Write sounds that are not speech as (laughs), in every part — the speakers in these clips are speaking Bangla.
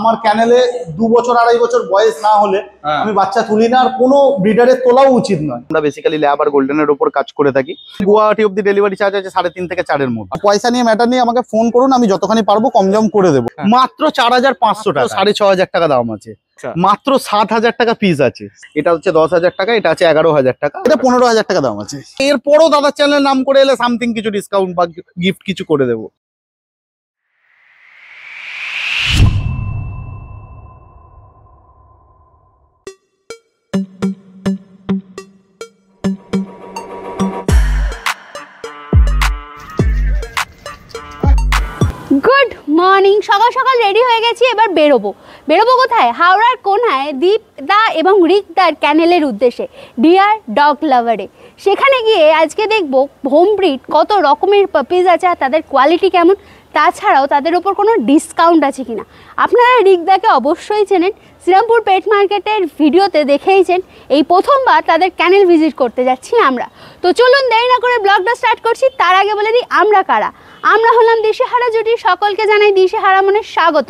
আমার ক্যানেলে দু বছর আড়াই বছর বয়স না হলে হ্যাঁ। আমি বাচ্চা তুলি না আর কোনো ব্রিডারের তোলাও উচিত নয় আমরা বেসিক্যালি ল্যাব আর গোল্ডেনের উপর কাজ করে থাকি গুয়াহাটি অব্দি ডেলিভারি চার্জ আছে সাড়ে তিন থেকে চারের মধ্যে পয়সা নিয়ে ম্যাটার নিয়ে আমাকে ফোন করুন আমি যতখানি পারবো কম জম করে দেবো হ্যাঁ। মাত্র চার হাজার পাঁচশো টাকা সাড়ে ছ হাজার টাকা দাম আছে আচ্ছা। মাত্র সাত হাজার টাকা পিস আছে এটা হচ্ছে দশ হাজার টাকা এটা আছে এগারো হাজার টাকা এটা পনেরো হাজার টাকা দাম আছে এরপরও দাদার চ্যানেলের নাম করে এলে সামথিং কিছু ডিসকাউন্ট বা গিফট কিছু করে দেবো গুড মর্নিং সকাল সকাল রেডি হয়ে গেছি এবার বেরোবো বেরোবো কোথায় হাওড়ার কোনায় দা এবং রিক রিকদার ক্যানেলের উদ্দেশ্যে ডিয়ার ডগ লাভারে সেখানে গিয়ে আজকে দেখব হোম কত রকমের পাপিজ আছে আর তাদের কোয়ালিটি কেমন তাছাড়াও তাদের উপর কোনো ডিসকাউন্ট আছে কিনা আপনারা রিগদাকে অবশ্যই চেনেন শ্রীরামপুর পেট মার্কেটের ভিডিওতে দেখেইছেন এই প্রথমবার তাদের ক্যানেল ভিজিট করতে যাচ্ছি আমরা তো চলুন দেরি না করে ব্লগটা স্টার্ট করছি তার আগে বলে দিই আমরা কারা আমরা হলাম দিশেহারা জুটি সকলকে জানাই দিশেহারা মনে স্বাগত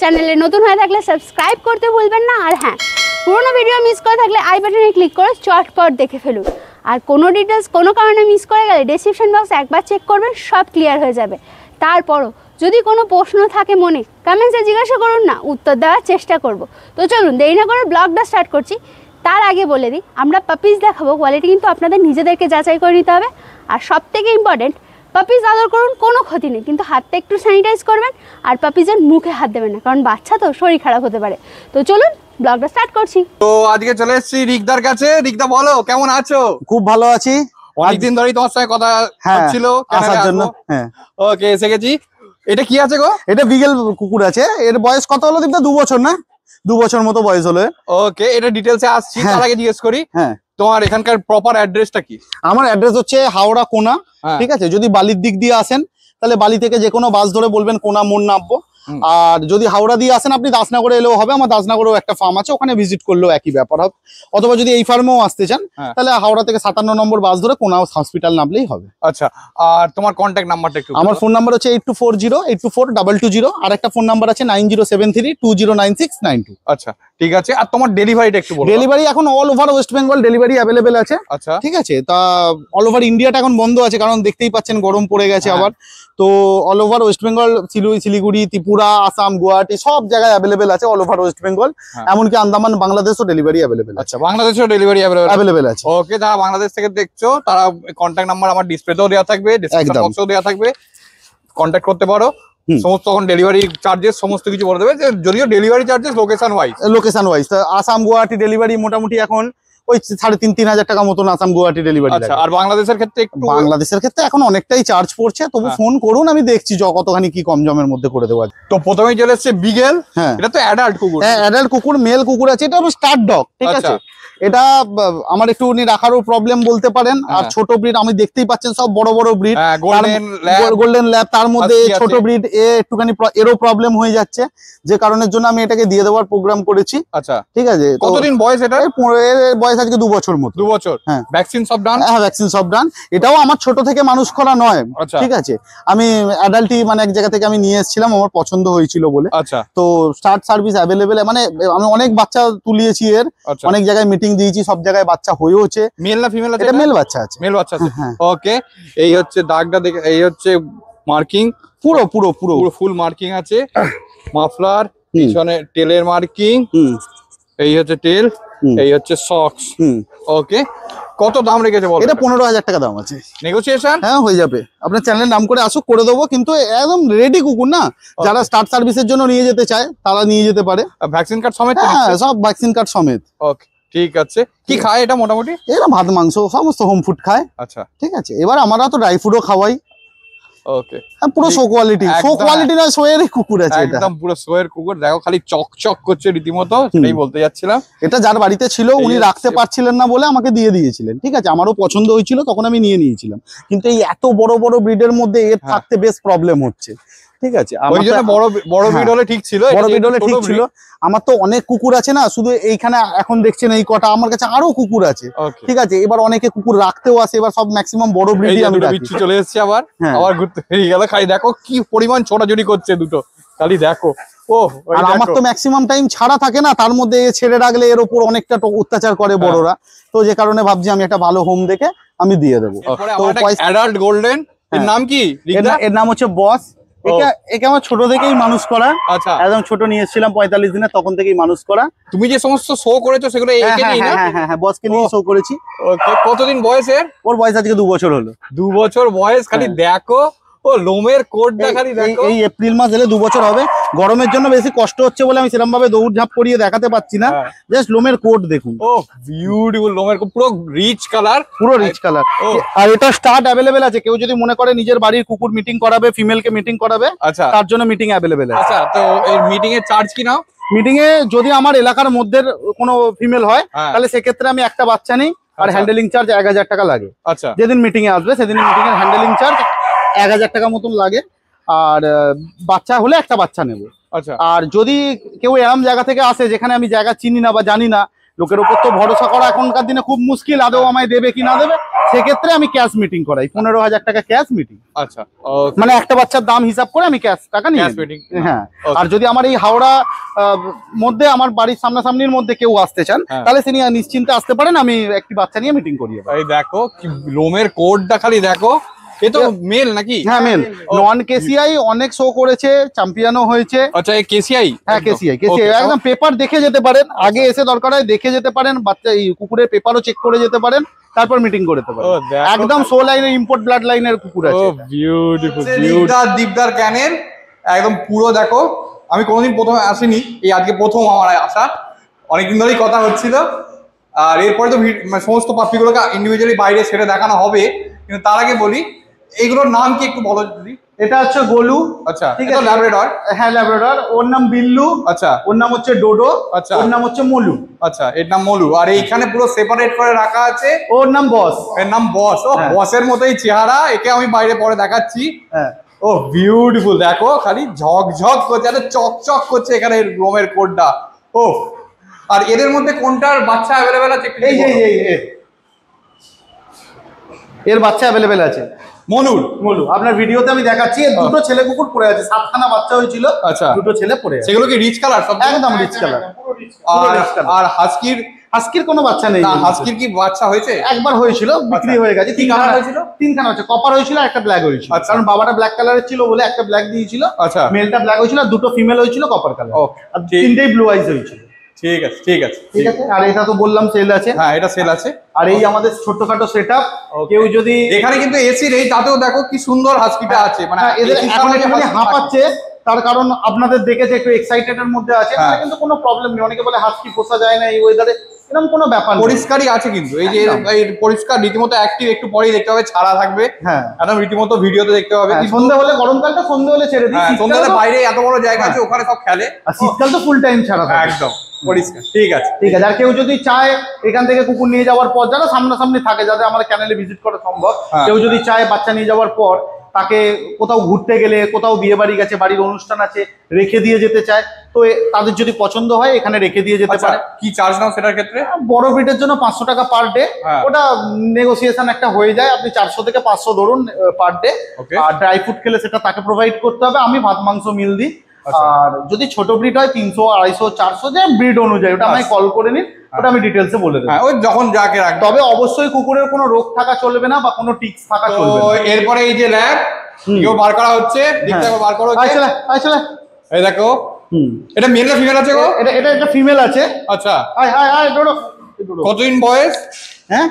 চ্যানেলে নতুন হয়ে থাকলে সাবস্ক্রাইব করতে ভুলবেন না আর হ্যাঁ পুরোনো ভিডিও মিস করে থাকলে আই বাটনে ক্লিক করে চটপট দেখে ফেলুন আর কোনো ডিটেলস কোনো কারণে মিস করে গেলে ডিসক্রিপশন বক্স একবার চেক করবেন সব ক্লিয়ার হয়ে যাবে তারপরও যদি কোনো প্রশ্ন থাকে মনে কমেন্টসে জিজ্ঞাসা করুন না উত্তর দেওয়ার চেষ্টা করব তো চলুন দেরি না করে ব্লগটা স্টার্ট করছি তার আগে বলে দিই আমরা পাপিস দেখাবো কোয়ালিটি কিন্তু আপনাদের নিজেদেরকে যাচাই করে নিতে হবে আর সব থেকে ইম্পর্টেন্ট পাপিস আদর করুন কোনো ক্ষতি নেই কিন্তু হাতটা একটু স্যানিটাইজ করবেন আর পাপিজের মুখে হাত দেবেন না কারণ বাচ্চা তো শরীর খারাপ হতে পারে তো চলুন ব্লগটা স্টার্ট করছি তো আজকে চলে এসেছি রিকদার কাছে রিকদা বলো কেমন আছো খুব ভালো আছি অনেকদিন ধরেই তোমার সঙ্গে কথা হ্যাঁ, ছিল আসার জন্য হ্যাঁ। ওকে এসে গেছি এটা কি আছে গো এটা বিগেল কুকুর আছে এর বয়স কত হলো দীপদা দু বছর না দু বছর মতো বয়স হলো ওকে এটা ডিটেলসে আসছি হ্যাঁ। তার আগে জিজ্ঞেস করি হ্যাঁ তোমার এখানকার প্রপার অ্যাড্রেসটা কি আমার অ্যাড্রেস হচ্ছে হাওড়া কোনা ঠিক আছে যদি বালির দিক দিয়ে আসেন তাহলে বালি থেকে যে কোনো বাস ধরে বলবেন কোনা মোড় নামবো আর যদি হাওড়া দিয়ে আসেন আপনি দাসনগরে এলেও হবে আমার দাসনগরেও একটা ফার্ম আছে ওখানে ভিজিট করলেও একই ব্যাপার হবে অথবা যদি এই ফার্মেও আসতে চান হ্যাঁ। তাহলে হাওড়া থেকে সাতান্ন নম্বর বাস ধরে কোন হসপিটাল নামলেই হবে আচ্ছা আর তোমার কন্ট্যাক্ট নাম্বারটা একটু আমার ফোন নাম্বার হচ্ছে eight two four zero eight two four double two zero আর একটা ফোন নাম্বার আছে nine zero seven three two zero nine six nine two আচ্ছা ঠিক আছে আর তোমার ডেলিভারিটা একটু ডেলিভারি এখন all over West Bengal delivery available আছে আচ্ছা ঠিক আছে তা অল ওভার ইন্ডিয়াটা এখন বন্ধ আছে কারণ দেখতেই পাচ্ছেন গরম পড়ে গেছে হ্যাঁ। আবার তো অল ওভার ওয়েস্ট বেঙ্গল শিলিগুড়ি ত্রিপুরা ত্রিপুরা আসাম গুয়াহাটি সব জায়গায় অ্যাভেলেবেল আছে অল ওভার ওয়েস্ট বেঙ্গল এমনকি আন্দামান বাংলাদেশও ডেলিভারি অ্যাভেলেবেল আচ্ছা বাংলাদেশেও ডেলিভারি অ্যাভেলেবেল আছে ওকে যারা বাংলাদেশ থেকে দেখছো তারা কন্ট্যাক্ট নাম্বার আমার ডিসপ্লেতেও দেওয়া থাকবে ডিসক্রিপশন দেওয়া থাকবে কন্ট্যাক্ট করতে পারো সমস্ত তখন ডেলিভারি চার্জেস সমস্ত কিছু বলে দেবে যদিও delivery charges location wise location wise Assam Guwahati delivery মোটামুটি এখন ওই সাড়ে তিন তিন হাজার টাকা মতন আসাম গুয়াহাটি ডেলিভারি আচ্ছা, আর বাংলাদেশের ক্ষেত্রে বাংলাদেশের ক্ষেত্রে এখন অনেকটাই চার্জ পড়ছে তবু ফোন হ্যাঁ। করুন আমি দেখছি কতখানি কি কম জমের মধ্যে করে দেওয়া তো প্রথমেই চলে এসছে বিগেল হ্যাঁ এটা তো অ্যাডাল্ট কুকুর হ্যাঁ অ্যাডাল্ট কুকুর মেল কুকুর আছে এটা স্টার ডগ ঠিক আচ্ছা। আছে এটা আমার একটু উনি রাখারও প্রবলেম বলতে পারেন আর হ্যাঁ। ছোট ব্রিড আমি দেখতেই পাচ্ছেন সব বড় বড় ব্রিড গোল্ডেন ল্যাব তার মধ্যে আচ্ছা, ছোট ব্রিড এ একটুখানি এরও প্রবলেম হয়ে যাচ্ছে যে কারণের জন্য আমি এটাকে দিয়ে দেওয়ার প্রোগ্রাম করেছি আচ্ছা ঠিক আছে কতদিন বয়স এটা বয়স আজকে দু বছর মতো দু বছর হ্যাঁ ভ্যাকসিন সব ডান হ্যাঁ ভ্যাকসিন সব ডান এটাও আমার ছোট থেকে মানুষ করা নয় আচ্ছা। ঠিক আছে আমি অ্যাডাল্টি মানে এক জায়গা থেকে আমি নিয়ে এসেছিলাম আমার পছন্দ হয়েছিল বলে আচ্ছা তো স্টার্ট সার্ভিস অ্যাভেলেবেল মানে আমি অনেক বাচ্চা তুলিয়েছি এর আচ্ছা। অনেক জায়গায় মিটিং দিয়েছি সব জায়গায় বাচ্চা হয়েওছে মেল না ফিমেল আছে এটা মেল বাচ্চা আছে মেল বাচ্চা আছে ওকে হ্যাঁ। এই হচ্ছে দাগটা দেখে এই হচ্ছে মার্কিং পুরো পুরো পুরো পুরো ফুল মার্কিং আছে মাফলার পিছনে টেলের মার্কিং এই হচ্ছে টেল এই হচ্ছে সক্স ওকে কত দাম রেখেছে বলো এটা পনেরো হাজার টাকা দাম আছে নেগোসিয়েশন হ্যাঁ হয়ে যাবে আপনার চ্যানেলের নাম করে আসুক করে দেবো কিন্তু একদম রেডি কুকুর না যারা স্টার্ট সার্ভিসের জন্য নিয়ে যেতে চায় তারা নিয়ে যেতে পারে ভ্যাকসিন কার্ড সমেত হ্যাঁ সব ভ্যাকসিন কার্ড সমেত ওকে ঠিক আছে কি খায় এটা মোটামুটি এরা ভাত মাংস সমস্ত হোম ফুড খায় আচ্ছা ঠিক আছে এবার আমরা তো ড্রাই ফুডও খাওয়াই ওকে পুরো শো কোয়ালিটি শো কোয়ালিটি না শোয়েরই কুকুর আছে এটা একদম পুরো সোয়ের কুকুর দেখো খালি চকচক করছে রীতিমতো সেটাই বলতে যাচ্ছিলাম এটা যার বাড়িতে ছিল উনি রাখতে পারছিলেন না বলে আমাকে দিয়ে দিয়েছিলেন ঠিক আছে আমারও পছন্দ হয়েছিল তখন আমি নিয়ে নিয়েছিলাম কিন্তু এই এত বড় বড় ব্রিডের মধ্যে এর হ্যাঁ। থাকতে বেশ প্রবলেম হচ্ছে ঠিক আছে বড় হলে হ্যাঁ। ঠিক ছিল আমার তো অনেক কুকুর আছে না শুধু এইখানে এখন দেখছেন এই কটা আমার কাছে আরো কুকুর আছে ঠিক আছে এবার অনেকে কুকুর রাখতেও আসে এবার সব ম্যাক্সিমাম বড় ব্রিডই আমি বিচ্ছু চলে এসেছি আবার হ্যাঁ। আবার ঘুরতে গেল খালি দেখো কি পরিমাণ ছোটাছুটি করছে দুটো খালি দেখো আর আমার তো ম্যাক্সিমাম টাইম ছাড়া থাকে না তার মধ্যে ছেড়ে রাখলে এর উপর অনেকটা অত্যাচার করে হ্যাঁ। বড়রা তো যে কারণে ভাবছি আমি একটা ভালো হোম দেখে আমি দিয়ে দেবো গোল্ডেন এর নাম কি এর নাম হচ্ছে বস একে আমার ছোট থেকেই মানুষ করা আচ্ছা একদম ছোট নিয়ে এসেছিলাম পঁয়তাল্লিশ দিনে তখন থেকেই মানুষ করা তুমি যে সমস্ত শো করেছো সেগুলো শো হ্যাঁ, হ্যাঁ, হ্যাঁ, করেছি কতদিন ওর বয়স আজকে দু বছর হলো দু বছর বয়স খালি দেখো ও লোমের এই এপ্রিল মাস এলে দু বছর হবে গরমের জন্য বেশি কষ্ট হচ্ছে বলে আমি সেরকম ভাবে দৌড় ঝাঁপ করিয়ে দেখাতে না হ্যাঁ। জাস্ট লোমের দেখুন বিউটিফুল লোমের পুরো রিচ কালার পুরো রিচ কালার আর এটা স্টার্ট আছে কেউ যদি মনে করে নিজের বাড়ির কুকুর মিটিং করাবে ফিমেলকে মিটিং করাবে আচ্ছা তার জন্য মিটিং অ্যাভেলেবেল আছে আচ্ছা, তো মিটিং এর চার্জ কি নাও মিটিং এ যদি আমার এলাকার মধ্যে কোনো ফিমেল হয় হ্যাঁ। তাহলে সেক্ষেত্রে আমি একটা বাচ্চা নিই আর হ্যান্ডেলিং আচ্ছা। চার্জ এক হাজার টাকা লাগে আচ্ছা যেদিন মিটিং এ আসবে সেদিন মিটিং এর হ্যান্ডেলিং চার্জ এক হাজার টাকা মতন লাগে আর বাচ্চা হলে একটা বাচ্চা নেব আচ্ছা। আর যদি কেউ এরম জায়গা থেকে আসে যেখানে আমি জায়গা চিনি না বা জানি না লোকের উপর তো ভরসা করা এখনকার দিনে খুব মুশকিল আদৌ আমায় দেবে কি না দেবে সেক্ষেত্রে আমি ক্যাশ মিটিং করাই পনেরো হাজার টাকা ক্যাশ মিটিং আচ্ছা মানে একটা বাচ্চার দাম হিসাব করে আমি ক্যাশ টাকা নিয়ে হ্যাঁ, হ্যাঁ আর যদি আমার এই হাওড়া মধ্যে আমার বাড়ির সামনাসামনির মধ্যে কেউ আসতে চান হ্যাঁ। তাহলে তিনি নিশ্চিন্তে আসতে পারেন আমি একটি বাচ্চা নিয়ে মিটিং করি এই দেখো লোমের কোডটা খালি দেখো মেল নাকি হ্যাঁ নন হ্যাঁ, কেসিআই অনেক শো করেছে চ্যাম্পিয়নও হয়েছে কেসিআই আচ্ছা, হ্যাঁ কেসিআই কেসিআই একদম পেপার দেখে যেতে পারেন আগে এসে দরকার হয় দেখে যেতে পারেন বাচ্চা কুকুরের পেপারও চেক করে যেতে পারেন তারপর মিটিং করে একদম সো লাইনের ইম্পোর্ট ব্লাড লাইনের কুকুর আছে একদম পুরো দেখো আমি কোনোদিন প্রথমে আসিনি এই আজকে প্রথম আমার আসা অনেকদিন ধরেই কথা হচ্ছিল আর এরপরে তো মানে সমস্ত পাপিগুলোকে ইন্ডিভিজুয়ালি বাইরে সেটা দেখানো হবে কিন্তু তার আগে বলি এগুলোর নাম কি একটু বলো যদি এটা হচ্ছে গোলু আচ্ছা ঠিক আছে ল্যাবরেডর হ্যাঁ ল্যাবরেডর ওর নাম বিল্লু আচ্ছা ওর নাম হচ্ছে ডোডো আচ্ছা ওর নাম হচ্ছে মলু আচ্ছা এর নাম মলু আর হ্যাঁ। এইখানে পুরো সেপারেট করে রাখা আছে ওর নাম বস এর নাম বস ও হ্যাঁ। বসের মতোই চেহারা একে আমি বাইরে পরে দেখাচ্ছি হ্যাঁ ও বিউটিফুল দেখো খালি ঝকঝক করছে একটা চকচক করছে এখানে রোমের কোডটা ও আর এদের মধ্যে কোনটার বাচ্চা অ্যাভেলেবেল আছে এই এই এই এর বাচ্চা অ্যাভেলেবেল আছে মনুর মনু আপনার ভিডিওতে আমি দেখাচ্ছি দুটো ছেলে কুকুর পড়ে আছে সাতখানা বাচ্চা হয়েছিল আচ্ছা দুটো ছেলে পড়ে সেগুলো কি রিচ কালার সব একদম হ্যাঁ, হ্যাঁ, হ্যাঁ, রিচ কালার আর হাস্কির হাস্কির কোনো বাচ্চা নেই হাস্কির কি বাচ্চা হয়েছে একবার হয়েছিল বিক্রি আচ্ছা। হয়ে গেছে তিনখানা হয়েছিল তিনখানা হয়েছে কপার হয়েছিল একটা ব্ল্যাক হয়েছিল আচ্ছা। কারণ বাবাটা ব্ল্যাক কালারের ছিল বলে একটা ব্ল্যাক দিয়েছিল আচ্ছা মেলটা ব্ল্যাক হয়েছিল আর দুটো ফিমেল হয়েছিল কপার কালার আর তিনটেই ব্লু আইজ হয়েছিল ঠিক আছে ঠিক আছে ঠিক আছে আর এটা তো বললাম সেল আছে হ্যাঁ এটা সেল আছে আর এই আমাদের ছোটখাটো সেটআপ কেউ যদি এখানে কিন্তু এসি এই তাতেও দেখো কি সুন্দর হাসকিটা হ্যাঁ, আছে মানে হ্যাঁ, এদের এখন এখানে হাঁপাচ্ছে তার কারণ আপনাদের দেখেছে একটু এক্সাইটেড এর মধ্যে আছে হ্যাঁ। মানে কিন্তু কোনো প্রবলেম নেই অনেকে বলে হাসকি পোষা যায় না এই ওয়েদারে এরকম কোনো ব্যাপার পরিষ্কারই আছে কিন্তু এই যে পরিষ্কার রীতিমতো অ্যাক্টিভ একটু পরেই দেখতে হবে ছাড়া থাকবে হ্যাঁ একদম রীতিমতো ভিডিওতে দেখতে হবে হ্যাঁ, সন্ধ্যা হলে গরমকালটা সন্ধ্যা হলে ছেড়ে দিই হ্যাঁ, সন্ধ্যা বাইরে এত বড় জায়গা আছে হ্যাঁ। ওখানে সব খেলে আর শীতকাল তো ফুল টাইম ছাড়া থাকে একদম পরিষ্কার ঠিক আছে ঠিক আছে আর কেউ যদি চায় এখান থেকে কুকুর নিয়ে যাওয়ার পর সামনাসামনি থাকে আমার ভিজিট করা সম্ভব কেউ যদি চায় বাচ্চা নিয়ে যাওয়ার পর তাকে কোথাও ঘুরতে গেলে কোথাও বিয়ে বাড়ি গেছে বাড়ির অনুষ্ঠান আছে রেখে দিয়ে যেতে চায় তো তাদের যদি পছন্দ হয় এখানে রেখে দিয়ে যেতে আচ্ছা, পারে কি চার্জ নাও সেটার ক্ষেত্রে বড় ব্রিডের জন্য পাঁচশো টাকা পার হ্যাঁ। ডে ওটা নেগোসিয়েশন একটা হয়ে যায় আপনি চারশো থেকে পাঁচশো ধরুন পার ডে আর ড্রাই ফ্রুট খেলে সেটা তাকে প্রোভাইড করতে হবে আমি ভাত মাংস মিল দিই আচ্ছা। আর যদি ছোট ব্রিড হয় তিনশো আড়াইশো চারশো যে ব্রিড অনুযায়ী ওটা আমি কল আচ্ছা। করে নিন হ্যাঁ। ওটা আমি ডিটেলসে বলে দেবো হ্যাঁ, ওই যখন যাকে রাখ তবে অবশ্যই কুকুরের কোনো রোগ থাকা চলবে না বা কোনো টিক্স থাকা চলবে এরপরে এই যে ল্যাব কেউ বার করা হচ্ছে বার করা হচ্ছে এই দেখো এটা মেল না ফিমেল আছে গো এটা এটা একটা ফিমেল আছে আচ্ছা আয় হাই হাই দড়ো কতদিন বয়স হ্যাঁ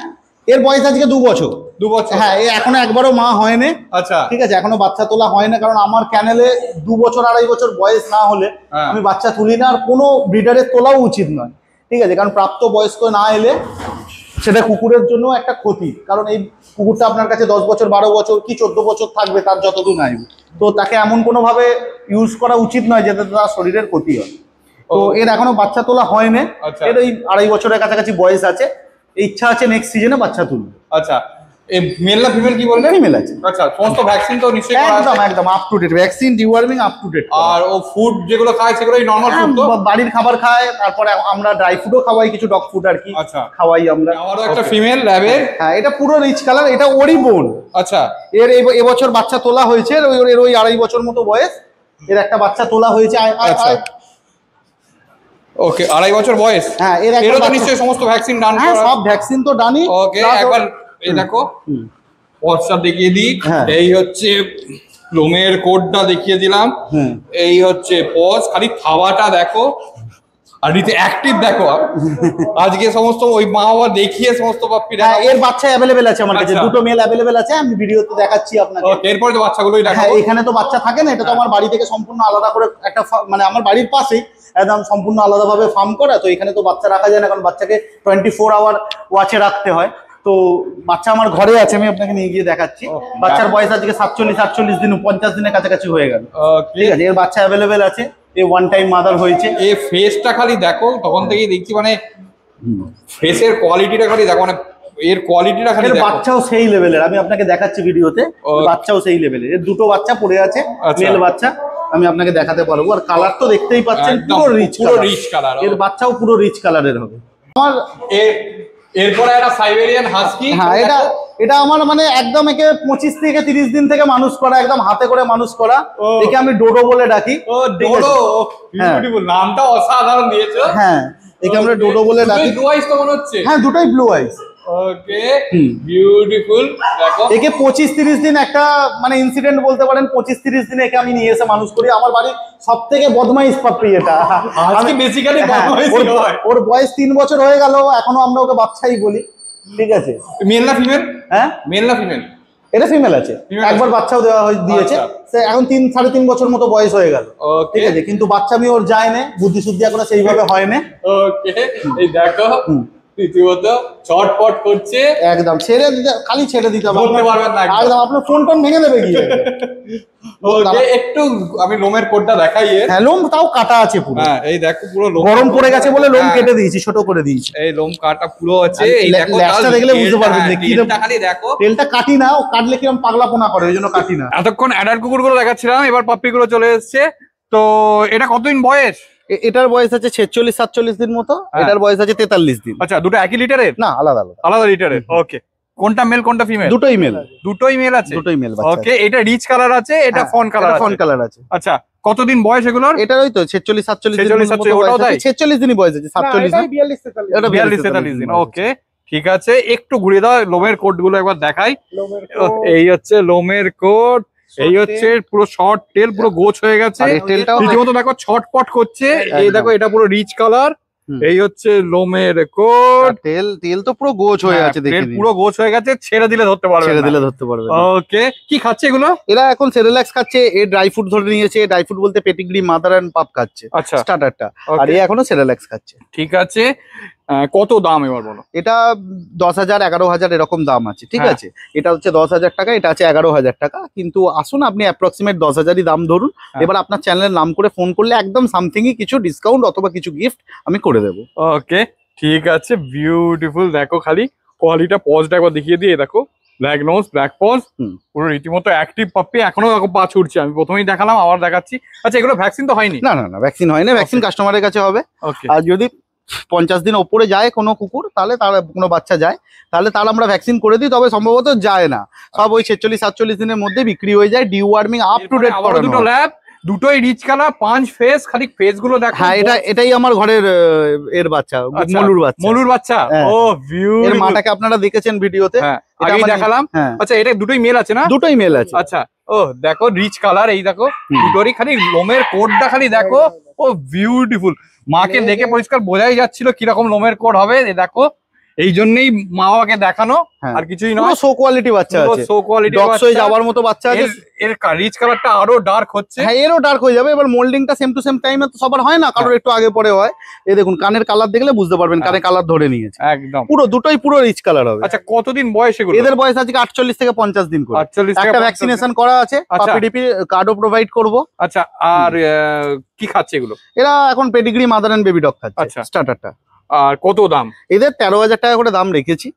এর বয়স আজকে দু বছর দু বছর হ্যাঁ এ এখনো একবারও মা হয়নি আচ্ছা ঠিক আছে এখনো বাচ্চা তোলা হয় না কারণ আমার ক্যানেলে দু বছর আড়াই বছর বয়স না হলে হ্যাঁ। আমি বাচ্চা তুলি না আর কোনো ব্রিডারের তোলাও উচিত নয় ঠিক আছে কারণ প্রাপ্ত বয়স্ক না এলে সেটা কুকুরের জন্য একটা ক্ষতি কারণ এই কুকুরটা আপনার কাছে দশ বছর বারো বছর কি চোদ্দ বছর থাকবে তার যতদূর আয়ু তো তাকে এমন কোনোভাবে ইউজ করা উচিত নয় যাতে তার শরীরের ক্ষতি হয় তো এর এখনো বাচ্চা তোলা হয়নি আচ্ছা। এর এই আড়াই বছরের কাছাকাছি বয়স আছে ইচ্ছা আছে নেক্সট সিজনে বাচ্চা তুলবে আচ্ছা ফিমেল কি আচ্ছা ভ্যাকসিন তো নিশ্চয়ই একদম একদম up to vaccine deworming up to আর ও ফুড যেগুলো খায় ফুড হ্যাঁ, বাড়ির খাবার খায় তারপরে আমরা ড্রাই ফুডও খাওয়াই কিছু ফুড আর কি আচ্ছা খাওয়াই আমরা একটা ফিমেল হ্যাঁ, হ্যাঁ এটা পুরো রিচ কালার এটা ওরই বোন আচ্ছা এর এবছর বাচ্চা তোলা হয়েছে এর ওই আড়াই বছর মতো বয়স এর একটা বাচ্চা তোলা হয়েছে আচ্ছা ওকে আড়াই বছর বয়স হ্যাঁ এর একটা নিশ্চয়ই সমস্ত ভ্যাকসিন ডান হ্যাঁ সব ভ্যাকসিন তো ডানই ওকে একবার এই দেখো হোয়াটসঅ্যাপ দেখিয়ে দিই হ্যাঁ। এই হচ্ছে লোমের কোডটা দেখিয়ে দিলাম এই হচ্ছে পজ খালি থাওয়াটা দেখো আর রীতি অ্যাক্টিভ দেখো আজকে সমস্ত ওই মা বাবা দেখিয়ে সমস্ত পাপ্পিরা হ্যাঁ, এর বাচ্চা অ্যাভেলেবেল আছে আমার কাছে আচ্ছা। দুটো মেল অ্যাভেলেবেল আছে আমি ভিডিওতে দেখাচ্ছি আপনাকে এরপরে তো বাচ্চাগুলোই দেখা হ্যাঁ, এখানে তো বাচ্চা থাকে না এটা তো আমার বাড়ি থেকে সম্পূর্ণ আলাদা করে একটা মানে আমার বাড়ির পাশেই একদম সম্পূর্ণ আলাদাভাবে ফার্ম করা তো এখানে তো বাচ্চা রাখা যায় না কারণ বাচ্চাকে টোয়েন্টি ফোর আওয়ার ওয়াচে রাখতে হয় তো বাচ্চা আমার ঘরে আছে আমি আপনাকে নিয়ে গিয়ে দেখাচ্ছি বাচ্চার বয়স আজকে সাতচল্লিশ আটচল্লিশ দিন পঞ্চাশ দিনের কাছাকাছি হয়ে গেল ঠিক আছে এর বাচ্চা অ্যাভেলেবেল আছে এ ওয়ান টাইম মাদার হয়েছে এ ফেসটা খালি দেখো তখন থেকেই দেখছি মানে ফেসের কোয়ালিটিটা খালি দেখো মানে এর কোয়ালিটিটা খালি বাচ্চাও সেই লেভেলের আমি আপনাকে দেখাচ্ছি ভিডিওতে বাচ্চাও সেই লেভেলের এর দুটো বাচ্চা পড়ে আছে মেল আচ্ছা। বাচ্চা আমি আপনাকে দেখাতে পারবো আর কালার তো দেখতেই পাচ্ছেন পুরো রিচ পুরো রিচ কালার এর বাচ্চাও পুরো রিচ কালারের হবে আমার এর এরপরে একটা সাইবেরিয়ান হাস্কি হ্যাঁ এটা এটা আমার মানে একদম একে পঁচিশ থেকে তিরিশ দিন থেকে মানুষ করা একদম হাতে করে মানুষ করা একে আমি ডোডো বলে ডাকি ও ডোডো হ্যাঁ। নামটা অসাধারণ দিয়েছো হ্যাঁ একে আমরা ডোডো বলে ডাকি ব্লু আইস তো মনে হচ্ছে হ্যাঁ দুটোই ব্লু আইস একে পঁচিশ তিরিশ দিন একটা মানে ইনসিডেন্ট বলতে পারেন পঁচিশ তিরিশ দিন একে আমি নিয়ে এসে মানুষ করি আমার বেসিক্যালি ওর বয়স তিন বছর হয়ে এখনো আমরা ওকে বলি ঠিক আছে ফিমেল হ্যাঁ ফিমেল ফিমেল আছে একবার বাচ্চাও দেওয়া দিয়েছে আচ্ছা। সে এখন তিন সাড়ে তিন বছর মতো বয়স হয়ে গেল ঠিক আছে কিন্তু বাচ্চা মেয়ে ওর যায় না বুদ্ধি শুদ্ধি এখন সেইভাবে হয় না দেখো রীতিমতো চটপট করছে একদম ছেড়ে দিতে খালি ছেড়ে দিতে বলতে পারবেন না একদম আপনার ফোন টোন ভেঙে দেবে কি একটু আমি লোমের কোটটা দেখাই হ্যাঁ লোম তাও কাটা আছে পুরো হ্যাঁ এই দেখো পুরো লোম গরম পড়ে গেছে বলে লোম হ্যাঁ। কেটে দিয়েছি ছোট করে দিয়েছি এই লোম কাটা পুরো আছে এই দেখো ল্যাশটা দেখলে বুঝতে পারবেন যে হ্যাঁ, কি খালি দেখো তেলটা কাটি না ও কাটলে কিরকম পাগলাপোনা করে ওই জন্য কাটি না এতক্ষণ অ্যাডাল্ট কুকুরগুলো দেখাচ্ছিলাম এবার পাপ্পিগুলো চলে এসেছে তো এটা কতদিন বয়স এটার বয়স আছে ছেচল্লিশ সাতচল্লিশ দিন মতো হ্যাঁ। এটার বয়স আছে তেতাল্লিশ দিন আচ্ছা দুটো একই লিটারের না আলাদা আলাদা আলাদা লিটারের ওকে কোনটা মেল কোনটা ফিমেল দুটোই মেল দুটোই মেল আছে দুটোই মেল ওকে এটা রিচ কালার আছে এটা ফন কালার ফন কালার আছে আচ্ছা কতদিন বয়স এগুলোর এটার ওই তো ছেচল্লিশ সাতচল্লিশ ছেচল্লিশ দিনই বয়স আছে সাতচল্লিশ এটা বিয়াল্লিশ তেতাল্লিশ দিন ওকে ঠিক আছে একটু ঘুরে দাও লোমের কোট গুলো একবার দেখাই এই হচ্ছে লোমের কোট এই হচ্ছে পুরো শর্ট টেল পুরো গোছ হয়ে গেছে রীতিমতো দেখো ছটপট করছে এই দেখো এটা পুরো রিচ কালার এই হচ্ছে লোমের কোট তেল তেল তো পুরো গোছ হয়ে হ্যাঁ, গেছে দেখি পুরো গোছ হয়ে গেছে ছেড়ে দিলে ধরতে পারবে ছেড়ে দিলে ধরতে পারবে ওকে কি খাচ্ছে এগুলো এরা এখন সেরেলাক্স খাচ্ছে এ ড্রাই ফুড ধরে নিয়েছে ড্রাই ফুড বলতে পেটিগ্রি মাদার এন্ড পাপ খাচ্ছে আচ্ছা স্টার্টারটা আর এ এখনো সেরেলাক্স খাচ্ছে ঠিক আছে কত দাম এবার বলো এটা দশ হাজার এগারো হাজার এরকম দাম আছে ঠিক হ্যাঁ। আছে এটা হচ্ছে দশ হাজার টাকা এটা আছে এগারো হাজার টাকা কিন্তু আসুন আপনি অ্যাপ্রক্সিমেট দশ হাজারই দাম ধরুন হ্যাঁ। এবার আপনার চ্যানেলের নাম করে ফোন করলে একদম সামথিংই কিছু ডিসকাউন্ট অথবা কিছু গিফট আমি করে দেবো ওকে ঠিক আছে বিউটিফুল দেখো খালি কোয়ালিটা পজটা একবার দেখিয়ে দিয়ে দেখো ব্ল্যাক নোজ ব্ল্যাক পজ পুরো রীতিমতো অ্যাক্টিভ পাপ্পি এখনো পা ছুটছে আমি প্রথমেই দেখালাম আবার দেখাচ্ছি আচ্ছা এগুলো ভ্যাকসিন তো হয়নি না না না ভ্যাকসিন হয়নি ভ্যাকসিন কাস্টমারের কাছে হবে আর যদি পঞ্চাশ দিন ওপরে যায় কোনো কুকুর তাহলে তার কোনো বাচ্চা যায় তাহলে তার আমরা ভ্যাকসিন করে দিই তবে সম্ভবত যায় না সব ওই ছেচল্লিশ সাতচল্লিশ দিনের মধ্যে বিক্রি হয়ে যায় ডিওয়ার্মিং আপ টু ডেট দুটো ল্যাব দুটোই রিচ কালা পাঁচ ফেস খালি ফেস গুলো দেখো হ্যাঁ এটা এটাই আমার ঘরের এর বাচ্চা আচ্ছা, মলুর বাচ্চা মলুর বাচ্চা হ্যাঁ। ও ভিউ এর মাটাকে আপনারা দেখেছেন ভিডিওতে হ্যাঁ এটা মানে দেখালাম হ্যাঁ। আচ্ছা এটা দুটোই মেল আছে না দুটোই মেল আছে আচ্ছা ও দেখো রিচ কালার এই দেখো দুটোরই খালি লোমের কোটটা খালি দেখো ও বিউটিফুল মাকে দেখে পরিষ্কার বোঝাই যাচ্ছিল কিরকম লোমের কোট হবে দেখো এই জন্যই মা বাবাকে দেখানো হ্যাঁ। আর কিছুই নয় সো কোয়ালিটি বাচ্চা আছে সো কোয়ালিটি বাচ্চা যাওয়ার মতো বাচ্চা আছে এর রিচ কালারটা আরো ডার্ক হচ্ছে হ্যাঁ এরও ডার্ক হয়ে যাবে এবার মোল্ডিংটা সেম টু সেম টাইমে তো সবার হয় না কারোর হ্যাঁ। একটু আগে পরে হয় এই দেখুন কানের কালার দেখলে বুঝতে পারবেন হ্যাঁ। কানে কালার ধরে নিয়েছে একদম পুরো দুটোই পুরো রিচ কালার হবে আচ্ছা কতদিন বয়স এগুলো এদের বয়স আজকে 48 থেকে 50 দিন করে 48 একটা ভ্যাকসিনেশন করা আছে পিডিপি কার্ডও প্রোভাইড করব আচ্ছা আর কি খাচ্ছে এগুলো এরা এখন Pedigree mother and baby dog খাচ্ছে আচ্ছা স্টার্টারটা আর কত দাম এদের তেরো হাজার টাকা করে দাম রেখেছি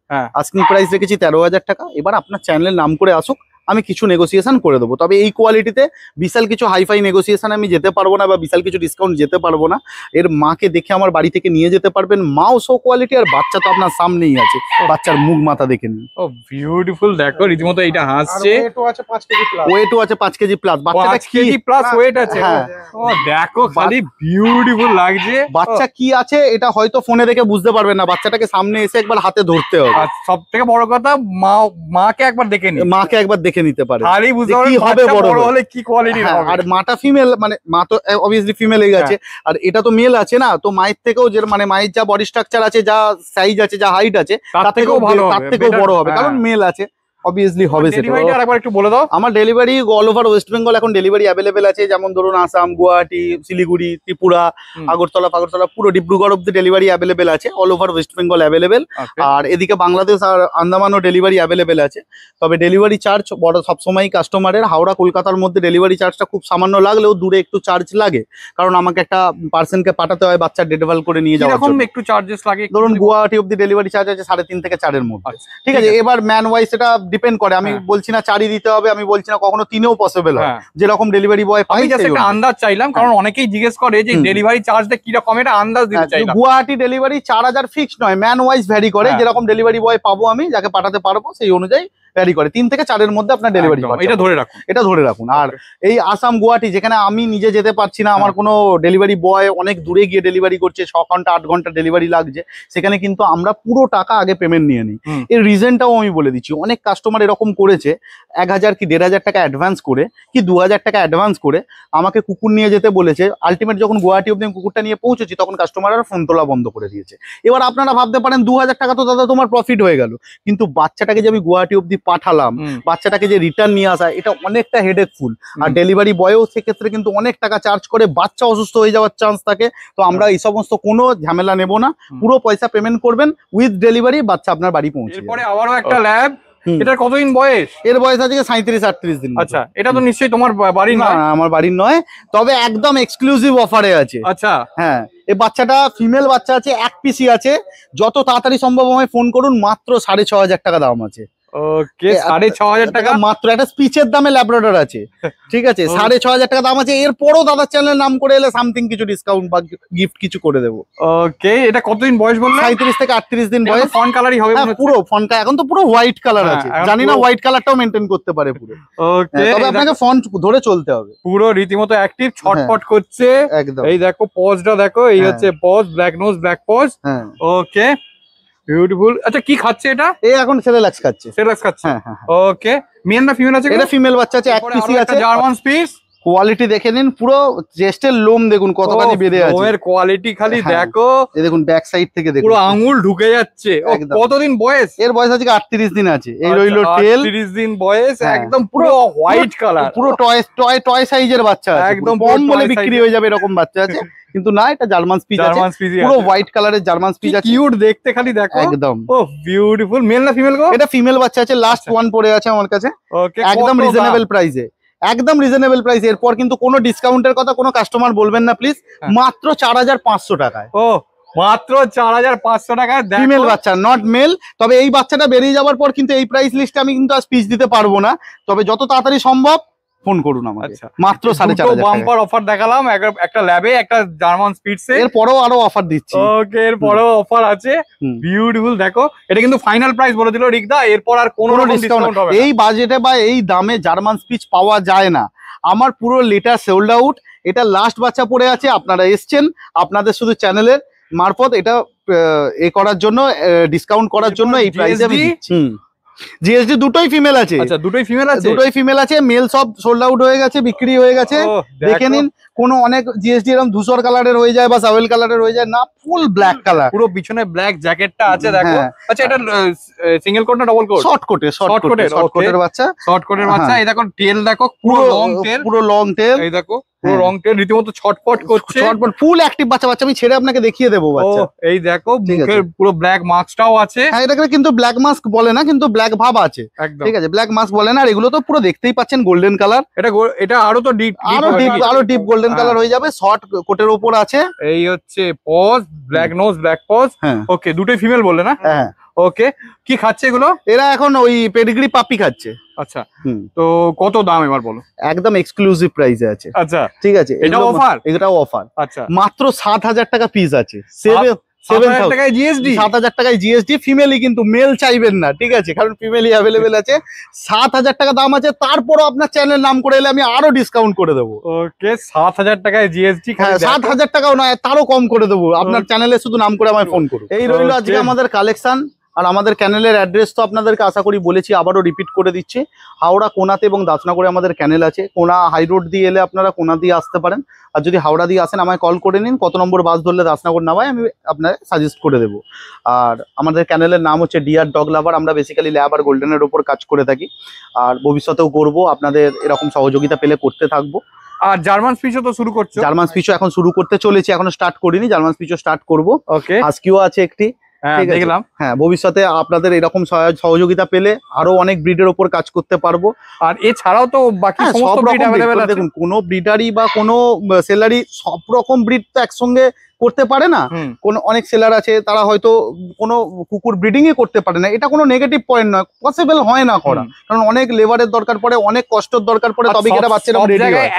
আস্কিং হ্যাঁ। প্রাইস রেখেছি তেরো হাজার টাকা এবার আপনার চ্যানেলের নাম করে আসুক আমি কিছু নেগোসিয়েশন করে দেবো তবে এই কোয়ালিটিতে বিশাল কিছু হাইফাই নেগোসিয়েশন আমি যেতে পারবো না বা বিশাল কিছু ডিসকাউন্ট যেতে পারবো না এর মাকে দেখে আমার বাড়ি থেকে নিয়ে যেতে পারবেন মাও সো কোয়ালিটি আর বাচ্চা তো আপনার সামনেই আছে oh. বাচ্চার মুখ মাথা দেখে নিন ও oh, বিউটিফুল দেখো রীতিমতো এটা হাসছে ওয়েটও আছে পাঁচ কেজি প্লাস বাচ্চাটা কেজি প্লাস হ্যাঁ, ওয়েট আছে ও হ্যাঁ। oh, দেখো খালি বিউটিফুল লাগছে বাচ্চা কি আছে এটা হয়তো ফোনে দেখে বুঝতে পারবেন না বাচ্চাটাকে সামনে এসে একবার হাতে ধরতে হবে সব থেকে বড় কথা মা মাকে একবার দেখে নিন মাকে একবার দেখে দেখে নিতে পারে আর এই কি হবে বড় হলে কি কোয়ালিটি হ্যাঁ, হবে আর মাটা ফিমেল মানে মা তো অবভিয়াসলি ফিমেল হয়ে গেছে হ্যাঁ। আর এটা তো মেল আছে না তো মায়ের থেকেও যে মানে মায়ের যা বডি স্ট্রাকচার আছে যা সাইজ আছে যা হাইট আছে তার থেকেও ভালো তার থেকেও বড় হবে হ্যাঁ। কারণ মেল আছে অবভিয়াসলি হবে সেটা আরেকবার একটু বলে দাও আমার delivery all over West Bengal এখন ডেলিভারি অ্যাভেলেবেল আছে যেমন ধরুন আসাম গুয়াহাটি শিলিগুড়ি ত্রিপুরা আগরতলা ফাগরতলা পুরো ডিব্রুগড় অব্দি ডেলিভারি অ্যাভেলেবেল আছে all over West Bengal available আর এদিকে বাংলাদেশ আর আন্দামানও ডেলিভারি অ্যাভেলেবেল আছে তবে ডেলিভারি চার্জ বড় সবসময় কাস্টমারের হাওড়া কলকাতার মধ্যে ডেলিভারি চার্জটা খুব সামান্য লাগলেও দূরে একটু চার্জ লাগে কারণ আমাকে একটা পার্সেন্টকে পাঠাতে হয় বাচ্চা ডেলিভার করে নিয়ে যাওয়ার জন্য একটু চার্জেস লাগে ধরুন গুয়াহাটি অব্দি ডেলিভারি চার্জ আছে সাড়ে তিন থেকে চারের মধ্যে আচ্ছা, ঠিক আছে এবার ম্যান ওয়াইজ সেটা ডিপেন্ড করে আমি হ্যাঁ। বলছি না চারি দিতে হবে আমি বলছি না কখনো তিনেও পসিবল হয় যেরকম ডেলিভারি বয় পাই আন্দাজ চাইলাম কারণ হ্যাঁ। অনেকেই জিজ্ঞেস করে যে ডেলিভারি চার্জটা কিরকম এটা আন্দাজ দিতে হ্যাঁ, চাই গুয়াহাটি ডেলিভারি চার হাজার ফিক্স নয় ম্যান ওয়াইজ ভ্যারি করে যেরকম ডেলিভারি বয় পাবো আমি যাকে পাঠাতে পারবো সেই অনুযায়ী ক্যারি করে তিন থেকে চারের মধ্যে আপনার ডেলিভারি এটা ধরে রাখুন এটা ধরে রাখুন আর এই আসাম গুয়াহাটি যেখানে আমি নিজে যেতে পারছি না আমার হ্যাঁ। কোনো ডেলিভারি বয় অনেক দূরে গিয়ে ডেলিভারি করছে ছ ঘন্টা আট ঘন্টা ডেলিভারি লাগছে সেখানে কিন্তু আমরা পুরো টাকা আগে পেমেন্ট নিয়ে নিই এর রিজনটাও আমি বলে দিচ্ছি অনেক কাস্টমার এরকম করেছে এক হাজার কি দেড় হাজার টাকা অ্যাডভান্স করে কি দু হাজার টাকা অ্যাডভান্স করে আমাকে কুকুর নিয়ে যেতে বলেছে আলটিমেট যখন গুয়াহাটি অব্দি কুকুরটা নিয়ে পৌঁছেছি তখন আর ফোন তোলা বন্ধ করে দিয়েছে এবার আপনারা ভাবতে পারেন দু হাজার টাকা তো দাদা তোমার প্রফিট হয়ে গেল কিন্তু বাচ্চাটাকে যে আমি গুয়াহাটি অব্দি পাঠালাম বাচ্চাটাকে যে রিটার্ন নিয়ে আসা এটা অনেকটা হেডেক ফুল আর ডেলিভারি বয়ও সেক্ষেত্রে কিন্তু অনেক টাকা চার্জ করে বাচ্চা অসুস্থ হয়ে যাওয়ার চান্স থাকে তো আমরা এই সমস্ত কোনো ঝামেলা নেব না পুরো পয়সা পেমেন্ট করবেন উইথ ডেলিভারি বাচ্চা আপনার বাড়ি পৌঁছে এরপরে আবারও একটা ল্যাব এটার কতদিন বয়স এর বয়স আছে সাঁত্রিশ আটত্রিশ দিন আচ্ছা এটা তো নিশ্চয়ই তোমার বাড়ির না আমার বাড়ির নয় তবে একদম এক্সক্লুসিভ অফারে আছে আচ্ছা হ্যাঁ এই বাচ্চাটা ফিমেল বাচ্চা আছে এক পিসি আছে যত তাড়াতাড়ি সম্ভব আমায় ফোন করুন মাত্র সাড়ে ছ হাজার টাকা দাম আছে ওকে সাড়ে ছ আচ্ছা, হাজার টাকা মাত্র একটা দামে ল্যাবরেটর আছে ঠিক আছে (laughs) সাড়ে ছ হাজার টাকা দাম আছে এরপরও দাদার নাম করে এলে সামথিং কিছু ডিসকাউন্ট বা গিফট কিছু করে দেবো ওকে এটা কতদিন বয়স থেকে আটত্রিশ দিন বয়স কালারই হবে হ্যাঁ, পুরো এখন তো পুরো হোয়াইট কালার আছে হোয়াইট কালারটাও মেনটেন করতে পারে পুরো হ্যাঁ, আপনাকে ধরে চলতে হবে পুরো রীতিমতো অ্যাক্টিভ ছটফট করছে একদম এই দেখো পজটা দেখো এই হ্যাঁ। হচ্ছে paws black nose black paws okay beautiful আচ্ছা কি খাচ্ছে এটা এ এখন সেরেলাক্স খাচ্ছে সেরেলাক্স খাচ্ছে হ্যাঁ ওকে হ্যাঁ, হ্যাঁ। মেন না ফিমেল আছে এটা ফিমেল বাচ্চা আছে এক পিসি আছে জার্মান স্পিস কোয়ালিটি দেখে নিন পুরো চেস্টের লোম দেখুন কতখানি বেঁধে আছে লোমের কোয়ালিটি খালি হ্যাঁ, দেখো এই দেখুন ব্যাক সাইড থেকে দেখুন পুরো আঙুল ঢুকে যাচ্ছে কতদিন বয়স এর বয়স আজকে 38 দিন আছে এই আচ্ছা, রইলো টেল 38 দিন বয়স হ্যাঁ। একদম পুরো হোয়াইট কালার পুরো টয় টয় টয় সাইজের বাচ্চা আছে একদম কম বলে বিক্রি হয়ে যাবে এরকম বাচ্চা আছে কিন্তু না এটা জার্মান স্পিচ আছে পুরো হোয়াইট কালারের জার্মান স্পিচ আছে কিউট দেখতে খালি দেখো একদম ও বিউটিফুল মেল না ফিমেল গো এটা ফিমেল বাচ্চা আছে লাস্ট আচ্ছা। ওয়ান পড়ে আছে আমার কাছে একদম রিজনেবল প্রাইসে একদম রিজনেবল প্রাইস এরপর কিন্তু কোনো ডিসকাউন্টের কথা কোনো কাস্টমার বলবেন না প্লিজ হ্যাঁ। মাত্র চার হাজার পাঁচশো টাকায় ও মাত্র চার হাজার পাঁচশো টাকা ফিমেল বাচ্চা নট মেল তবে এই বাচ্চাটা বেরিয়ে যাওয়ার পর কিন্তু এই প্রাইস লিস্টে আমি কিন্তু আর পিস দিতে পারবো না তবে যত তাড়াতাড়ি সম্ভব ফোন করুন আমাকে আচ্ছা। মাত্র সাড়ে চার বাম্পার অফার দেখালাম একটা ল্যাবে একটা জার্মান স্পিডসে এর পরেও আরো অফার দিচ্ছি ওকে এর পরেও অফার আছে বিউটিফুল দেখো এটা কিন্তু ফাইনাল প্রাইস বলে দিল রিকদা এরপর আর কোনো ডিসকাউন্ট হবে এই বাজেটে বা এই দামে জার্মান স্পিচ পাওয়া যায় না আমার পুরো লেটার সেল্ড আউট এটা লাস্ট বাচ্চা পড়ে আছে আপনারা এসছেন আপনাদের শুধু চ্যানেলের মারফত এটা এ করার জন্য ডিসকাউন্ট করার জন্য এই প্রাইসে আমি জিএসডি দুটোই ফিমেল আছে আচ্ছা দুটোই ফিমেল আছে দুটোই ফিমেল আছে মেল সব সোল্ড আউট হয়ে গেছে বিক্রি হয়ে গেছে দেখে নিন কোনো অনেক জিএসটি এরকম ধূসর কালারের হয়ে যায় বা সাভেল কালারের হয়ে যায় না ফুল ব্ল্যাক কালার পুরো পিছনে ব্ল্যাক জ্যাকেটটা আছে হ্যাঁ। দেখো আচ্ছা এটা সিঙ্গেল কোট না ডাবল কোট শর্ট কোটে শর্ট কোটে শর্ট কোটের বাচ্চা শর্ট কোটের বাচ্চা হ্যাঁ। এই দেখো টেল দেখো পুরো লং টেল পুরো লং টেল এই দেখো পুরো হ্যাঁ। রীতিমতো করছে ফুল অ্যাক্টিভ বাচ্চা বাচ্চা আমি ছেড়ে আপনাকে দেখিয়ে দেবো এই দেখো পুরো ব্ল্যাক আছে হ্যাঁ এটাকে কিন্তু ব্ল্যাক মাস্ক বলে না কিন্তু ব্ল্যাক ভাব আছে ঠিক আছে ব্ল্যাক মাস্ক বলে না আর এগুলো তো পুরো দেখতেই পাচ্ছেন গোল্ডেন কালার এটা এটা আরো তো ডিপ আরো ডিপ আরো ডিপ গোল্ডেন হ্যাঁ। কালার হয়ে যাবে শর্ট কোটের ওপর আছে এই হচ্ছে paws black nose black paws okay দুটোই ফিমেল বলে না হ্যাঁ ওকে হ্যাঁ। কি খাচ্ছে এগুলো এরা এখন ওই পেডিগ্রি পাপি খাচ্ছে আচ্ছা তো কত দাম এবার বলো একদম এক্সক্লুসিভ প্রাইসে আছে আচ্ছা ঠিক আছে এটা অফার এটা অফার আচ্ছা মাত্র সাত হাজার টাকা পিস আছে সেভে টাকায় জিএসডি সাত হাজার টাকায় জিএসডি ফিমেলি কিন্তু মেল চাইবেন না ঠিক আছে কারণ ফিমেলি অ্যাভেলেবেল আছে সাত হাজার টাকা দাম আছে তারপরও আপনার চ্যানেল নাম করে এলে আমি আরো ডিসকাউন্ট করে দেবো ওকে সাত হাজার টাকায় জিএসডি হ্যাঁ, সাত হাজার টাকাও নয় তারও কম করে দেবো আপনার শুধু নাম করে আমায় ফোন এই আমাদের কালেকশন আর আমাদের ক্যানেলের অ্যাড্রেস তো আপনাদেরকে আশা করি বলেছি আবারও রিপিট করে দিচ্ছি হাওড়া কোনাতে এবং দাসনগরে আমাদের ক্যানেল আছে কোনা হাইরোড দিয়ে এলে আপনারা কোনা দিয়ে আসতে পারেন আর যদি হাওড়া দিয়ে আসেন আমায় কল করে নিন কত নম্বর বাস ধরলে দাসনগর নামায় আমি আপনার সাজেস্ট করে দেবো আর আমাদের ক্যানেলের নাম হচ্ছে ডিয়ার ডগ লাভার আমরা বেসিক্যালি ল্যাব আর গোল্ডেনের ওপর কাজ করে থাকি আর ভবিষ্যতেও করব আপনাদের এরকম সহযোগিতা পেলে করতে থাকবো আর জার্মান স্পিচও তো শুরু করছে জার্মান স্পিচও এখন শুরু করতে চলেছি এখনো স্টার্ট করিনি জার্মান স্পিচও স্টার্ট করবো ওকে আছে একটি হ্যাঁ, দেখলাম হ্যাঁ ভবিষ্যতে আপনাদের এরকম সহযোগিতা পেলে আরো অনেক ব্রিডের ওপর কাজ করতে পারবো আর এছাড়াও তো বাকি হ্যাঁ, সব রকম দেখুন কোনো ব্রিডারি বা কোনো সেলারি সব রকম ব্রিড তো একসঙ্গে করতে পারে না কোন অনেক সেলার আছে তারা হয়তো কোনো কুকুর ব্রিডিংই করতে পারে না এটা কোনো নেগেটিভ পয়েন্ট নয় পসিবল হয় না করা কারণ অনেক লেবারের দরকার পড়ে অনেক কষ্টের দরকার পড়ে তবে এটা বাচ্চারা রেডি হয়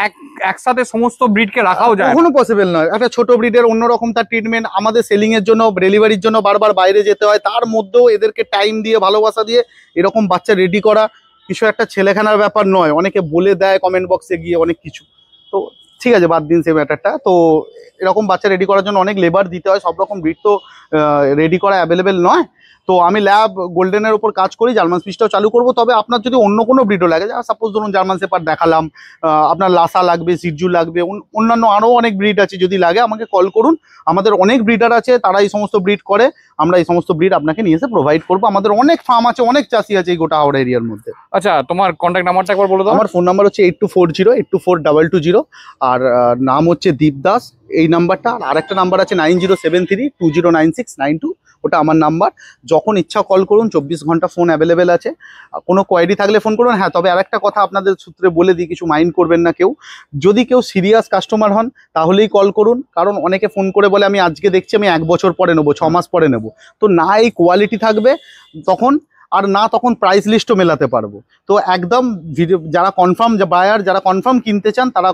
একসাথে সমস্ত ব্রিডকে রাখাও যায় কখনো পসিবল নয় একটা ছোট ব্রিডের অন্যরকম তার ট্রিটমেন্ট আমাদের সেলিং এর জন্য ডেলিভারির জন্য বারবার বাইরে যেতে হয় তার মধ্যেও এদেরকে টাইম দিয়ে ভালোবাসা দিয়ে এরকম বাচ্চা রেডি করা কিছু একটা ছেলেখানার ব্যাপার নয় অনেকে বলে দেয় কমেন্ট বক্সে গিয়ে অনেক কিছু তো ঠিক আছে বাদ দিন সে ম্যাটারটা তো এরকম বাচ্চা রেডি করার জন্য অনেক লেবার দিতে হয় সব রকম ব্রিড তো রেডি করা অ্যাভেলেবেল নয় তো আমি ল্যাব গোল্ডেনের উপর কাজ করি জার্মান সুইচটাও চালু করব তবে আপনার যদি অন্য কোনো ব্রিডও লাগে সাপোজ ধরুন জার্মান সেপার দেখালাম আপনার লাসা লাগবে সিরজু লাগবে অন্যান্য আরও অনেক ব্রিড আছে যদি লাগে আমাকে কল করুন আমাদের অনেক ব্রিডার আছে তারা এই সমস্ত ব্রিড করে আমরা এই সমস্ত ব্রিড আপনাকে নিয়ে এসে প্রোভাইড করবো আমাদের অনেক ফার্ম আছে অনেক চাষি আছে এই গোটা হাওড়া এরিয়ার মধ্যে আচ্ছা তোমার কন্ট্যাক্ট নাম্বারটা একবার বলো আমার ফোন নাম্বার হচ্ছে eight two four zero eight two four double two zero আর নাম হচ্ছে দীপ দাস এই নাম্বারটা আর একটা নাম্বার আছে nine zero seven three two zero nine six nine two ওটা আমার নাম্বার যখন ইচ্ছা কল করুন চব্বিশ ঘন্টা ফোন অ্যাভেলেবেল আছে কোনো কোয়ারি থাকলে ফোন করুন হ্যাঁ তবে আরেকটা কথা আপনাদের সূত্রে বলে দিই কিছু মাইন্ড করবেন না কেউ যদি কেউ সিরিয়াস কাস্টমার হন তাহলেই কল করুন কারণ অনেকে ফোন করে বলে আমি আজকে দেখছি আমি এক বছর পরে নেবো ছ মাস পরে নেবো তো না এই কোয়ালিটি থাকবে তখন আর না তখন প্রাইস লিস্টও মেলাতে পারবো তো একদম যারা কনফার্ম বায়ার যারা কনফার্ম কিনতে চান তারা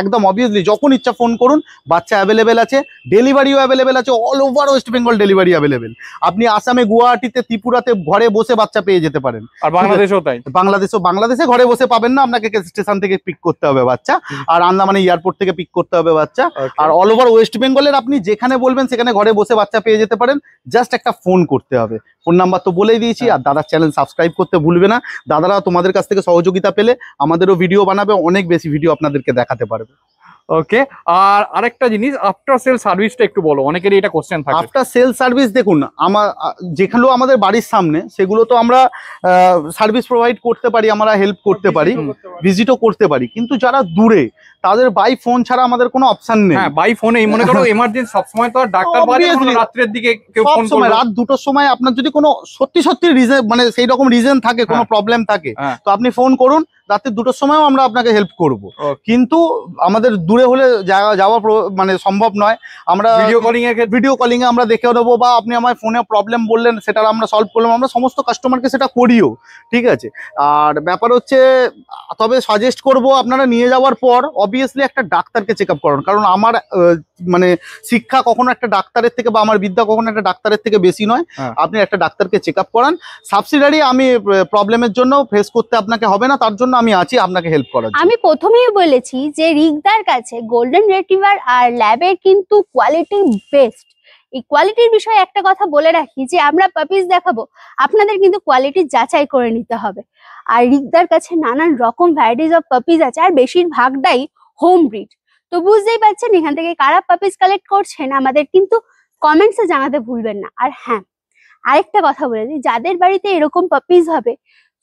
একদম অবভিয়াসলি যখন ইচ্ছা ফোন করুন বাচ্চা অ্যাভেলেবেল আছে ডেলিভারিও অ্যাভেলেবেল আছে all over West Bengal delivery available আপনি আসামে গুয়াহাটিতে ত্রিপুরাতে ঘরে বসে বাচ্চা পেয়ে যেতে পারেন আর বাংলাদেশও তাই বাংলাদেশও বাংলাদেশে ঘরে বসে পাবেন না আপনাকে স্টেশন থেকে পিক করতে হবে বাচ্চা আর আন্দামানে এয়ারপোর্ট থেকে পিক করতে হবে বাচ্চা আর অল ওভার ওয়েস্ট বেঙ্গলের আপনি যেখানে বলবেন সেখানে ঘরে বসে বাচ্চা পেয়ে যেতে পারেন জাস্ট একটা ফোন করতে হবে ফোন নাম্বার তো বলেই দিয়েছি হ্যাঁ। আর দাদার চ্যানেল সাবস্ক্রাইব করতে ভুলবে না দাদারা তোমাদের কাছ থেকে সহযোগিতা পেলে আমাদেরও ভিডিও বানাবে অনেক বেশি ভিডিও আপনাদেরকে দেখাতে পারবে ওকে আর আরেকটা জিনিস আফটার সেল সার্ভিসটা একটু বলো অনেকেরই এটা কোশ্চেন থাকে আফটার সেল সার্ভিস দেখুন আমার যেগুলো আমাদের বাড়ির সামনে সেগুলো তো আমরা সার্ভিস প্রোভাইড করতে পারি আমরা হেল্প করতে পারি ভিজিটও করতে পারি কিন্তু যারা দূরে তাদের বাই ফোন ছাড়া আমাদের কোনো অপশন নেই হ্যাঁ বাই ফোনে এই মনে করো এমার্জেন্সি সবসময় তো আর ডাক্তার পাওয়া রাত্রের দিকে কেউ ফোন সময় রাত দুটোর সময় আপনার যদি কোনো সত্যি সত্যি রিজন মানে সেই রকম রিজন থাকে কোনো প্রবলেম হ্যাঁ। থাকে হ্যাঁ। তো আপনি ফোন করুন রাত্রি দুটোর সময়ও আমরা আপনাকে হেল্প করব কিন্তু আমাদের দূরে হলে যাওয়া মানে সম্ভব নয় আমরা ভিডিও কলিং এর ভিডিও কলিং এ আমরা দেখেও নেবো বা আপনি আমার ফোনে প্রবলেম বললেন সেটা আমরা সলভ করলাম আমরা সমস্ত কাস্টমারকে সেটা করিও ঠিক আছে আর ব্যাপার হচ্ছে তবে সাজেস্ট করব আপনারা নিয়ে যাওয়ার পর অবভিয়াসলি একটা ডাক্তারকে চেক আপ করান কারণ আমার মানে শিক্ষা কখনো একটা ডাক্তারের থেকে বা আমার বিদ্যা কখনো একটা ডাক্তারের থেকে বেশি নয় হ্যাঁ। আপনি একটা ডাক্তারকে চেক আপ করান সাবসিডারি আমি প্রবলেমের জন্য ফেস করতে আপনাকে হবে না তার জন্য আমি আছি আপনাকে হেল্প করার আমি প্রথমেই বলেছি যে রিগদার কাছে গোল্ডেন রেটিভার আর ল্যাবের কিন্তু কোয়ালিটি বেস্ট এই কোয়ালিটির বিষয়ে একটা কথা বলে রাখি যে আমরা পাপিস দেখাবো আপনাদের কিন্তু কোয়ালিটি যাচাই করে নিতে হবে আর রিগদার কাছে নানান রকম ভ্যারাইটিস অফ পাপিস আছে আর বেশিরভাগটাই হোম ব্রিড তো বুঝতেই পারছেন এখান থেকে কারা পাপিস কালেক্ট করছেন আমাদের কিন্তু কমেন্টসে জানাতে ভুলবেন না আর হ্যাঁ আরেকটা কথা বলে দিই যাদের বাড়িতে এরকম পাপিস হবে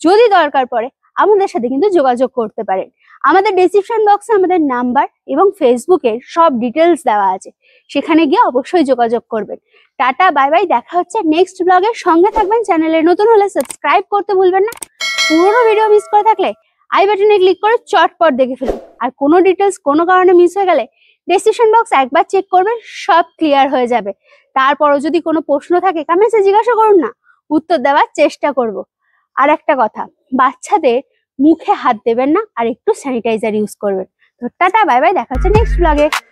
যদি দরকার পড়ে আমাদের সাথে কিন্তু যোগাযোগ করতে পারেন আমাদের ডিসক্রিপশন বক্সে আমাদের নাম্বার এবং ফেসবুকের সব ডিটেলস দেওয়া আছে সেখানে গিয়ে অবশ্যই যোগাযোগ করবেন টাটা বাই বাই দেখা হচ্ছে নেক্সট ব্লগের সঙ্গে থাকবেন চ্যানেলে নতুন হলে সাবস্ক্রাইব করতে ভুলবেন না পুরোনো ভিডিও মিস করে থাকলে আই বাটনে ক্লিক করে চটপট দেখে ফেলুন আর কোনো ডিটেলস কোনো কারণে মিস হয়ে গেলে ডিসক্রিপশন বক্স একবার চেক করবেন সব ক্লিয়ার হয়ে যাবে তারপরও যদি কোনো প্রশ্ন থাকে কামেসে জিজ্ঞাসা করুন না উত্তর দেওয়ার চেষ্টা করব। আর একটা কথা বাচ্চাদের মুখে হাত দেবেন না আর একটু স্যানিটাইজার ইউজ করবেন তো টাটা বাই বাই দেখা হচ্ছে নেক্সট ব্লগে